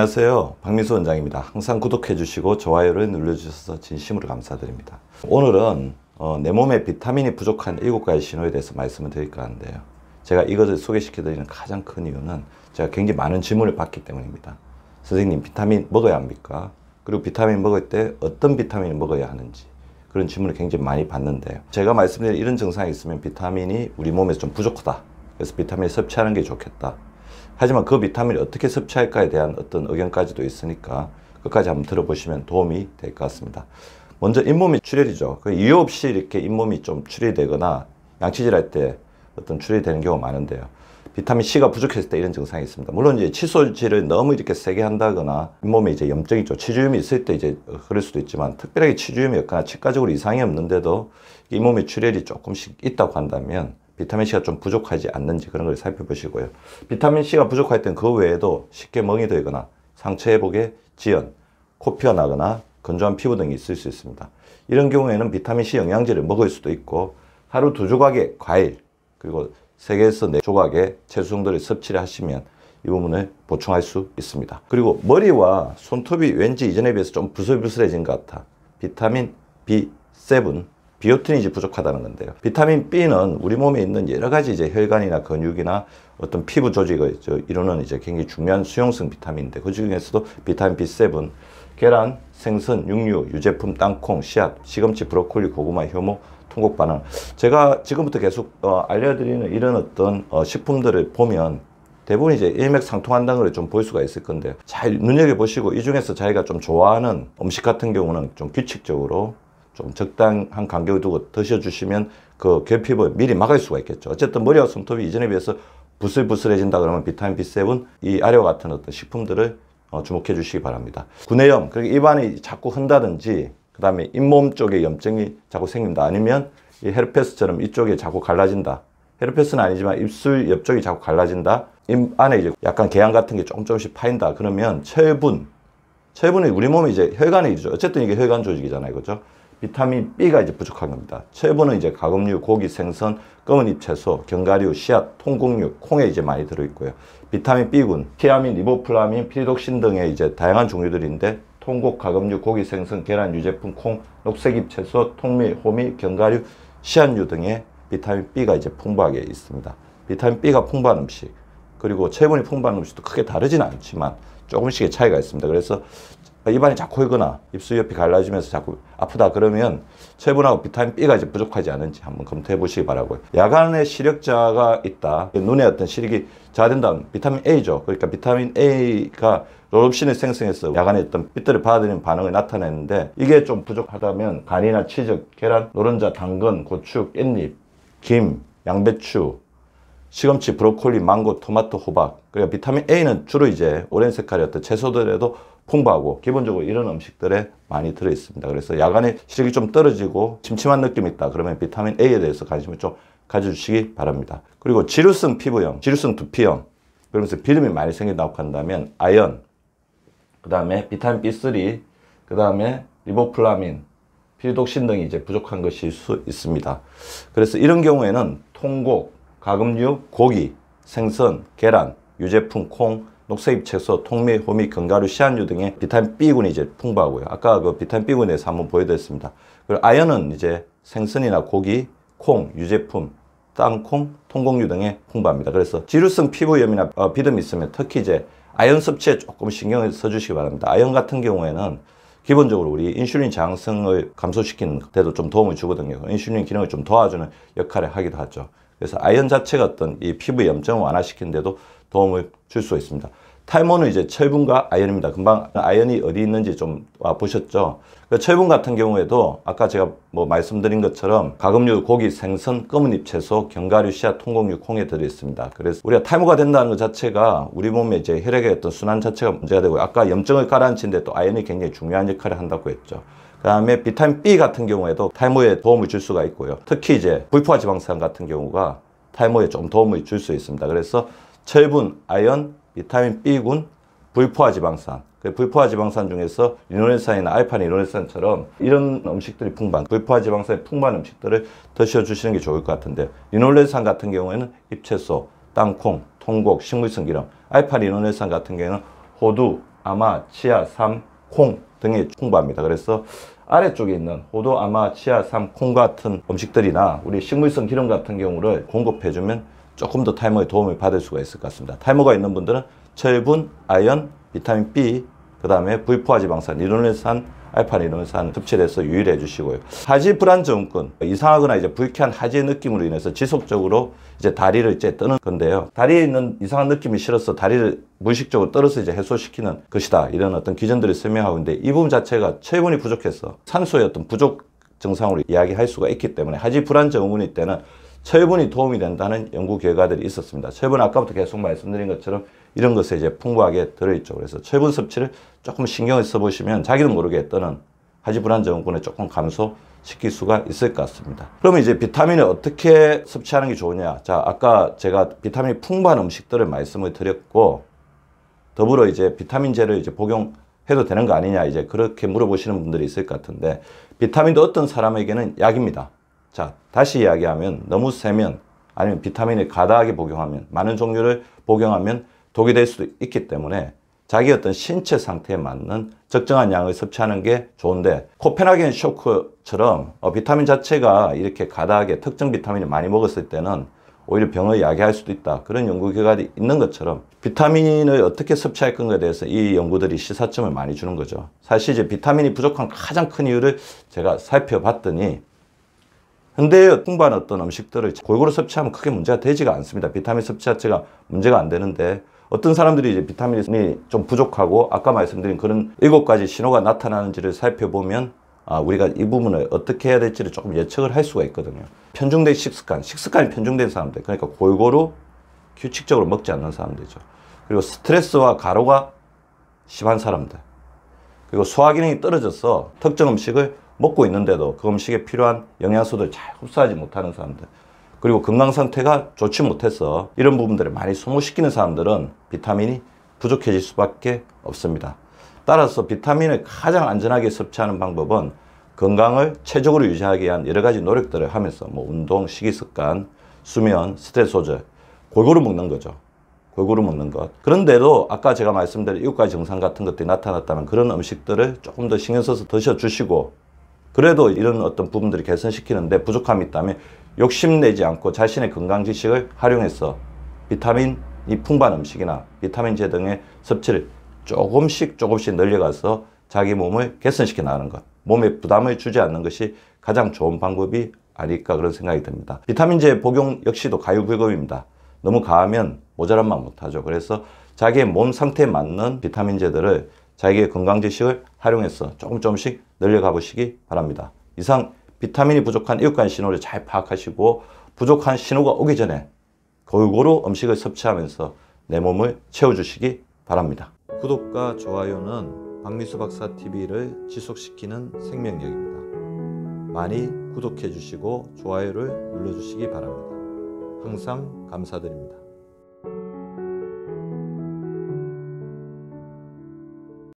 안녕하세요. 박민수 원장입니다. 항상 구독해 주시고 좋아요를 눌러주셔서 진심으로 감사드립니다. 오늘은 어, 내 몸에 비타민이 부족한 7가지 신호에 대해서 말씀을 드릴까 하는데요. 제가 이것을 소개시켜 드리는 가장 큰 이유는 제가 굉장히 많은 질문을 받기 때문입니다. 선생님 비타민 먹어야 합니까? 그리고 비타민 먹을 때 어떤 비타민을 먹어야 하는지 그런 질문을 굉장히 많이 받는데요. 제가 말씀드린 이런 증상이 있으면 비타민이 우리 몸에서 좀 부족하다. 그래서 비타민을 섭취하는 게 좋겠다. 하지만 그 비타민을 어떻게 섭취할까에 대한 어떤 의견까지도 있으니까 끝까지 한번 들어보시면 도움이 될 것 같습니다. 먼저 잇몸이 출혈이죠. 그 이유 없이 이렇게 잇몸이 좀 출혈되거나 양치질할 때 어떤 출혈되는 경우가 많은데요. 비타민 C가 부족했을 때 이런 증상이 있습니다. 물론 이제 칫솔질을 너무 이렇게 세게 한다거나 잇몸에 이제 염증이 있죠. 치주염이 있을 때 이제 그럴 수도 있지만 특별하게 치주염이 없거나 치과적으로 이상이 없는데도 잇몸에 출혈이 조금씩 있다고 한다면 비타민C가 좀 부족하지 않는지 그런 걸 살펴보시고요. 비타민C가 부족할 땐 그 외에도 쉽게 멍이 들거나 상처 회복에 지연, 코 피어나거나 건조한 피부 등이 있을 수 있습니다. 이런 경우에는 비타민C 영양제를 먹을 수도 있고 하루 두 조각의 과일 그리고 세개에서네 조각의 채소 정도를 섭취를 하시면 이 부분을 보충할 수 있습니다. 그리고 머리와 손톱이 왠지 이전에 비해서 좀 부슬부슬해진 것 같아 비타민 B7 비오틴이 부족하다는 건데요. 비타민 B는 우리 몸에 있는 여러 가지 이제 혈관이나 근육이나 어떤 피부 조직을 이루는 이제 굉장히 중요한 수용성 비타민인데 그 중에서도 비타민 B7, 계란, 생선, 육류, 유제품, 땅콩, 씨앗, 시금치, 브로콜리, 고구마, 효모, 통곡 반응. 제가 지금부터 계속 어, 알려드리는 이런 어떤 어, 식품들을 보면 대부분 이제 일맥상통한다는 걸 좀 볼 수가 있을 건데 잘 눈여겨보시고 이 중에서 자기가 좀 좋아하는 음식 같은 경우는 좀 규칙적으로 좀 적당한 간격을 두고 드셔주시면 그 결핍을 미리 막을 수가 있겠죠. 어쨌든 머리와 손톱이 이전에 비해서 부슬부슬해진다 그러면 비타민 B7, 이아료 같은 어떤 식품들을 어, 주목해 주시기 바랍니다. 구내염, 그리고 입안이 자꾸 흔다든지 그 다음에 잇몸 쪽에 염증이 자꾸 생긴다 아니면 이 헤르페스처럼 이쪽에 자꾸 갈라진다. 헤르페스는 아니지만 입술 옆쪽이 자꾸 갈라진다. 입 안에 이제 약간 개양 같은 게 조금 조금씩 파인다. 그러면 철분, 체분이 우리 몸이 이제 혈관이죠. 어쨌든 이게 혈관 조직이잖아요. 그죠? 비타민 B가 이제 부족한 겁니다. 체분은 이제 가금류, 고기, 생선, 검은잎 채소, 견과류, 씨앗, 통곡류, 콩에 이제 많이 들어있고요. 비타민 B군, 티아민, 리보플라민, 피리독신 등의 이제 다양한 종류들인데 통곡, 가금류, 고기, 생선, 계란, 유제품, 콩, 녹색잎 채소, 통밀, 호밀, 견과류, 씨앗류 등의 비타민 B가 이제 풍부하게 있습니다. 비타민 B가 풍부한 음식, 그리고 체분이 풍부한 음식도 크게 다르진 않지만 조금씩의 차이가 있습니다. 그래서 입안이 자꾸 이거나 입술 옆이 갈라지면서 자꾸 아프다 그러면 체분하고 비타민 B가 이제 부족하지 않은지 한번 검토해 보시기 바라고요. 야간에 시력자가 있다. 눈에 어떤 시력이 저된다면 비타민 A죠. 그러니까 비타민 A가 롤옵신을 생성해서 야간에 어떤 빛들을 받아들이는 반응을 나타내는데 이게 좀 부족하다면 간이나 치즈, 계란, 노른자, 당근, 고추, 깻잎, 김, 양배추, 시금치, 브로콜리, 망고, 토마토, 호박 그리고 그러니까 비타민 A는 주로 이제 오렌 색깔의 어떤 채소들에도 풍부하고 기본적으로 이런 음식들에 많이 들어있습니다. 그래서 야간에 시력이 좀 떨어지고 침침한 느낌이 있다 그러면 비타민 A에 대해서 관심을 좀 가져주시기 바랍니다. 그리고 지루성 피부염, 지루성 두피염 그러면서 비름이 많이 생긴다고 한다면 아연, 그 다음에 비타민 B3, 그 다음에 리보플라민, 피리독신 등이 이제 부족한 것일 수 있습니다. 그래서 이런 경우에는 통곡, 가금류, 고기, 생선, 계란, 유제품, 콩, 녹색잎 채소, 통밀, 호미, 견과류, 시안류 등의 비타민 B군이 이제 풍부하고요. 아까 그 비타민 B군에 대해서 한번 보여드렸습니다. 그리고 아연은 이제 생선이나 고기, 콩, 유제품, 땅콩, 통곡류 등의 풍부합니다. 그래서 지루성 피부염이나 어, 비듬이 있으면 특히 이제 아연 섭취에 조금 신경을 써주시기 바랍니다. 아연 같은 경우에는 기본적으로 우리 인슐린 장성을 감소시키는 데도 좀 도움을 주거든요. 인슐린 기능을 좀 도와주는 역할을 하기도 하죠. 그래서 아연 자체가 어떤 이 피부 염증을 완화시키는데도 도움을 줄 수 있습니다. 탈모는 이제 철분과 아연입니다. 금방 아연이 어디 있는지 좀 보셨죠? 그 철분 같은 경우에도 아까 제가 뭐 말씀드린 것처럼 가금류, 고기, 생선, 검은잎 채소, 견과류, 씨앗, 통곡류, 콩에 들어있습니다. 그래서 우리가 탈모가 된다는 것 자체가 우리 몸에 이제 혈액의 어떤 순환 자체가 문제가 되고 아까 염증을 가라앉히는데 또 아연이 굉장히 중요한 역할을 한다고 했죠. 그다음에 비타민 B 같은 경우에도 탈모에 도움을 줄 수가 있고요. 특히 이제 불포화 지방산 같은 경우가 탈모에 좀 도움을 줄 수 있습니다. 그래서 철분, 아연, 비타민 B군, 불포화 지방산 그 불포화 지방산 중에서 리노렌산이나 알파리노렌산처럼 이런 음식들이 풍부한 불포화 지방산이 풍부한 음식들을 드셔 주시는 게 좋을 것 같은데 리노렌산 같은 경우에는 잎채소, 땅콩, 통곡, 식물성 기름 알파리노렌산 같은 경우에는 호두, 아마, 치아, 삼, 콩 등에 풍부합니다. 그래서 아래쪽에 있는 호도, 아마, 치아, 삼, 콩 같은 음식들이나 우리 식물성 기름 같은 경우를 공급해주면 조금 더 탈모에 도움을 받을 수가 있을 것 같습니다. 탈모가 있는 분들은 철분, 아연, 비타민 B, 그 다음에 포화 지방산, 이론산 알파 리론산섭취 해서 유의 해주시고요. 하지 불안 증후군 이상하거나 이제 불쾌한 하지의 느낌으로 인해서 지속적으로 이제 다리를 이제 뜨는 건데요. 다리에 있는 이상한 느낌이 싫어서 다리를 무의식적으로 떨어서 이제 해소시키는 것이다. 이런 어떤 기전들이 설명하고 있는데 이 부분 자체가 체분이 부족해서 산소의 어떤 부족 증상으로 이야기할 수가 있기 때문에 하지 불안 증후군일 때는 철분이 도움이 된다는 연구 결과들이 있었습니다. 철분 아까부터 계속 말씀드린 것처럼 이런 것에 이제 풍부하게 들어있죠. 그래서 철분 섭취를 조금 신경을 써보시면 자기도 모르게 떠는 하지불안 증후군에 조금 감소시킬 수가 있을 것 같습니다. 그러면 이제 비타민을 어떻게 섭취하는 게 좋으냐. 자, 아까 제가 비타민이 풍부한 음식들을 말씀을 드렸고 더불어 이제 비타민제를 이제 복용 해도 되는 거 아니냐 이제 그렇게 물어보시는 분들이 있을 것 같은데 비타민도 어떤 사람에게는 약입니다. 자, 다시 이야기하면 너무 세면 아니면 비타민을 과다하게 복용하면 많은 종류를 복용하면 독이 될 수도 있기 때문에 자기 어떤 신체 상태에 맞는 적정한 양을 섭취하는 게 좋은데 코펜하겐 쇼크처럼 어, 비타민 자체가 이렇게 과다하게 특정 비타민을 많이 먹었을 때는 오히려 병을 야기할 수도 있다. 그런 연구 결과가 있는 것처럼 비타민을 어떻게 섭취할 건가에 대해서 이 연구들이 시사점을 많이 주는 거죠. 사실 이제 비타민이 부족한 가장 큰 이유를 제가 살펴봤더니 현대의 풍부한 어떤 음식들을 골고루 섭취하면 크게 문제가 되지가 않습니다. 비타민 섭취 자체가 문제가 안 되는데 어떤 사람들이 이제 비타민이 좀 부족하고 아까 말씀드린 그런 일곱 가지 신호가 나타나는지를 살펴보면 아, 우리가 이 부분을 어떻게 해야 될지를 조금 예측을 할 수가 있거든요. 편중된 식습관, 식습관이 편중된 사람들, 그러니까 골고루 규칙적으로 먹지 않는 사람들이죠. 그리고 스트레스와 가로가 심한 사람들, 그리고 소화기능이 떨어져서 특정 음식을 먹고 있는데도 그 음식에 필요한 영양소를잘 흡수하지 못하는 사람들 그리고 건강 상태가 좋지 못해서 이런 부분들을 많이 소모시키는 사람들은 비타민이 부족해질 수밖에 없습니다. 따라서 비타민을 가장 안전하게 섭취하는 방법은 건강을 최적으로 유지하기 위한 여러 가지 노력들을 하면서 뭐 운동, 식이습관, 수면, 스트레스 조재 골고루 먹는 거죠. 골고루 먹는 것. 그런데도 아까 제가 말씀드린 이웃지 증상 같은 것들이 나타났다면 그런 음식들을 조금 더 신경 써서 드셔주시고 그래도 이런 어떤 부분들이 개선시키는데 부족함이 있다면 욕심내지 않고 자신의 건강 지식을 활용해서 비타민이 풍부한 음식이나 비타민 제 등의 섭취를 조금씩 조금씩 늘려가서 자기 몸을 개선시켜 나가는 것 몸에 부담을 주지 않는 것이 가장 좋은 방법이 아닐까 그런 생각이 듭니다 비타민제 복용 역시도 가유불급입니다 너무 가하면 모자란만 못하죠 그래서 자기의 몸 상태에 맞는 비타민제들을 자기의 건강 지식을 활용해서 조금 조금씩 늘려가 보시기 바랍니다. 이상 비타민이 부족한 이웃간 신호를 잘 파악하시고 부족한 신호가 오기 전에 골고루 음식을 섭취하면서 내 몸을 채워주시기 바랍니다. 구독과 좋아요는 박미수 박사 TV를 지속시키는 생명력입니다. 많이 구독해 주시고 좋아요를 눌러 주시기 바랍니다. 항상 감사드립니다.